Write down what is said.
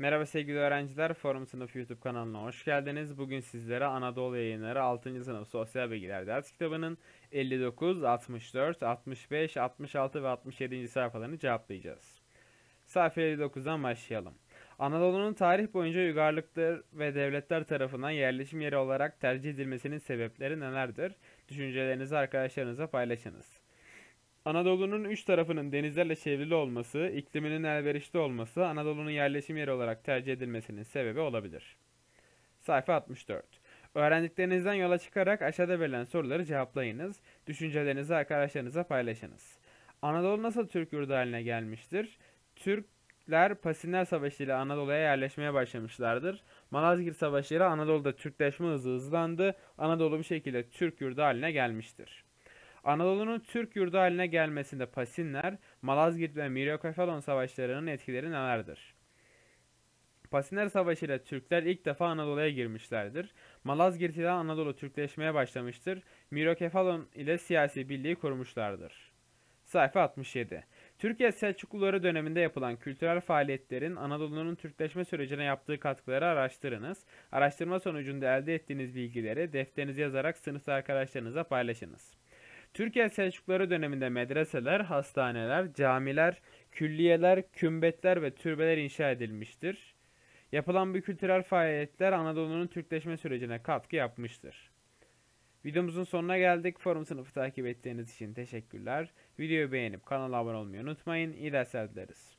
Merhaba sevgili öğrenciler, Forum Sınıf YouTube kanalına hoş geldiniz. Bugün sizlere Anadolu Yayınları 6. Sınıf Sosyal Bilgiler Ders Kitabı'nın 59, 64, 65, 66 ve 67. sayfalarını cevaplayacağız. Sayfa 59'dan başlayalım. Anadolu'nun tarih boyunca uygarlıklar ve devletler tarafından yerleşim yeri olarak tercih edilmesinin sebepleri nelerdir? Düşüncelerinizi arkadaşlarınıza paylaşınız. Anadolu'nun üç tarafının denizlerle çevrili olması, ikliminin elverişli olması Anadolu'nun yerleşim yeri olarak tercih edilmesinin sebebi olabilir. Sayfa 64 Öğrendiklerinizden yola çıkarak aşağıda verilen soruları cevaplayınız, düşüncelerinizi arkadaşlarınıza paylaşınız. Anadolu nasıl Türk yurdu haline gelmiştir? Türkler Pasinler Savaşı ile Anadolu'ya yerleşmeye başlamışlardır. Malazgirt Savaşı ile Anadolu'da Türkleşme hızı hızlandı. Anadolu bir şekilde Türk yurdu haline gelmiştir. Anadolu'nun Türk yurdu haline gelmesinde Pasinler, Malazgirt ve Miryokefalon savaşlarının etkileri nelerdir? Pasinler Savaşı ile Türkler ilk defa Anadolu'ya girmişlerdir. Malazgirt ile Anadolu Türkleşmeye başlamıştır. Mirokefalon ile siyasi birliği kurmuşlardır. Sayfa 67 Türkiye Selçukluları döneminde yapılan kültürel faaliyetlerin Anadolu'nun Türkleşme sürecine yaptığı katkıları araştırınız. Araştırma sonucunda elde ettiğiniz bilgileri defterinize yazarak sınıfta arkadaşlarınıza paylaşınız. Türkiye Selçukları döneminde medreseler, hastaneler, camiler, külliyeler, kümbetler ve türbeler inşa edilmiştir. Yapılan bu kültürel faaliyetler Anadolu'nun Türkleşme sürecine katkı yapmıştır. Videomuzun sonuna geldik. Forum sınıfı takip ettiğiniz için teşekkürler. Videoyu beğenip kanala abone olmayı unutmayın. İyi dersler dileriz.